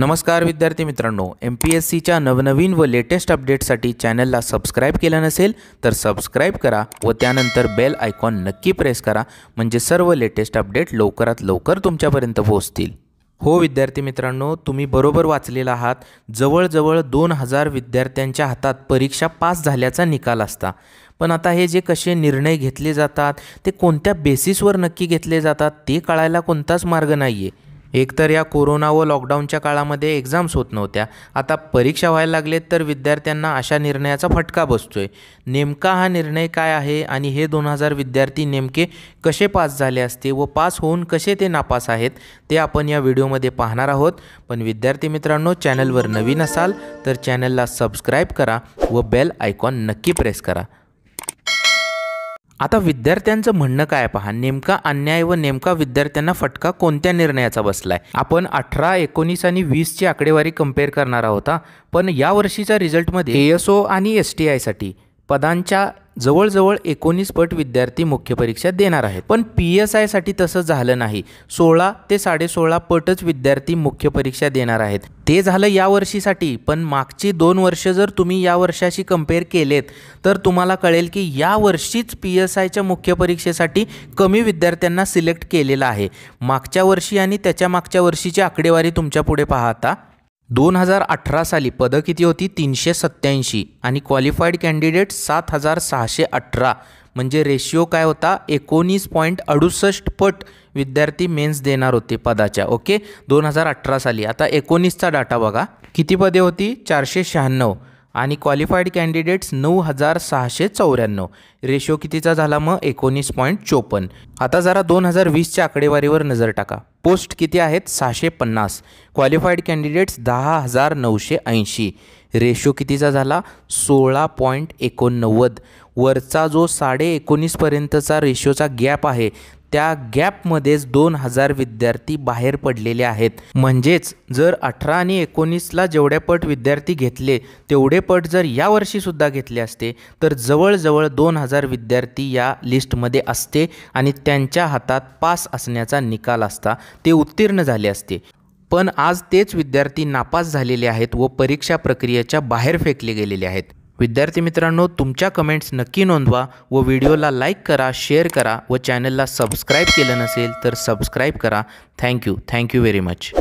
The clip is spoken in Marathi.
नमस्कार विद्यार्थी मित्रांनो एम पी एस सीच्या नवनवीन व लेटेस्ट अपडेटसाठी चॅनलला सबस्क्राईब केलं नसेल तर सबस्क्राईब करा व त्यानंतर बेल आयकॉन नक्की प्रेस करा म्हणजे सर्व लेटेस्ट अपडेट लवकरात लवकर तुमच्यापर्यंत पोहोचतील हो विद्यार्थी मित्रांनो तुम्ही बरोबर वाचलेला आहात जवळजवळ दोन हजार विद्यार्थ्यांच्या हातात परीक्षा पास झाल्याचा निकाल असता पण आता हे जे कसे निर्णय घेतले जातात ते कोणत्या बेसिसवर नक्की घेतले जातात ते कळायला कोणताच मार्ग नाही आहे एकतर या कोरोना व लॉकडाऊनच्या काळामध्ये एक्झाम्स होत नव्हत्या आता परीक्षा व्हायला लागलेत तर विद्यार्थ्यांना अशा निर्णयाचा फटका बसतो आहे नेमका हा निर्णय काय आहे आणि हे दोन हजार विद्यार्थी नेमके कसे पास झाले असते व पास होऊन कसे ते नापास आहेत ते आपण या व्हिडिओमध्ये पाहणार आहोत पण विद्यार्थी मित्रांनो चॅनलवर नवीन असाल तर चॅनलला सबस्क्राईब करा व बेल आयकॉन नक्की प्रेस करा आता विद्यार्थ्यांचं म्हणणं काय पहा नेमका अन्याय व नेमका विद्यार्थ्यांना फटका कोणत्या निर्णयाचा बसलाय आपण अठरा एकोणीस आणि वीसची आकडेवारी कम्पेअर करणार आहोत पण यावर्षीच्या रिझल्टमध्ये एएसओ आणि एस टी आयसाठी पदांच्या जवळजवळ एकोणीस पट विद्यार्थी मुख्य परीक्षा देणार आहेत पण पी एस आयसाठी तसं झालं नाही सोळा ते साडेसोळा पटच विद्यार्थी मुख्य परीक्षा देणार आहेत ते झालं या वर्षीसाठी पण मागची दोन वर्ष जर तुम्ही या वर्षाशी कम्पेअर केलेत तर तुम्हाला कळेल की या वर्षीच पी एस आयच्या मुख्य परीक्षेसाठी कमी विद्यार्थ्यांना सिलेक्ट केलेलं आहे मागच्या वर्षी आणि त्याच्या मागच्या वर्षीची आकडेवारी तुमच्या पुढे पाहता दोन हजार अठरा साली पदं किती होती तीनशे सत्त्याऐंशी आणि क्वालिफाईड कॅन्डिडेट सात हजार सहाशे अठरा म्हणजे रेशिओ काय होता एकोणीस पॉईंट अडुसष्ट पट विद्यार्थी मेन्स देणार होते पदाच्या ओके दोन हजार अठरा साली आता एकोणीसचा डाटा बघा किती पदे होती चारशे शहाण्णव आणि क्वालिफाईड कॅन्डिडेट्स नऊ हजार सहाशे चौऱ्याण्णव रेशो कितीचा झाला मग एकोणीस पॉईंट चोपन्न आता जरा दोन हजार वीसच्या आकडेवारीवर नजर टाका पोस्ट किती आहेत सहाशे पन्नास क्वालिफाईड कॅन्डिडेट्स दहा हजार नऊशे ऐंशी रेशो कितीचा झाला सोळा पॉईंट एकोणनव्वद वरचा जो साडे एकोणीसपर्यंतचा रेशोचा गॅप आहे त्या गॅपमध्येच दोन हजार विद्यार्थी बाहेर पडलेले आहेत म्हणजेच जर अठरा आणि एकोणीसला जेवढे पट विद्यार्थी घेतले तेवढे पट जर यावर्षीसुद्धा घेतले असते तर जवळजवळ दोन हजार विद्यार्थी या लिस्टमध्ये असते आणि त्यांच्या हातात पास असण्याचा निकाल असता ते उत्तीर्ण झाले असते पण आज तेच विद्यार्थी नापास झालेले आहेत व परीक्षा प्रक्रियेच्या बाहेर फेकले गेलेले आहेत विद्यार्थी मित्रांनो तुमच्या कमेंट्स नक्की नोंदवा व व्हिडिओला लाईक करा शेअर करा व चॅनलला सबस्क्राईब केलं नसेल तर सबस्क्राईब करा थँक्यू थँक्यू व्हेरी मच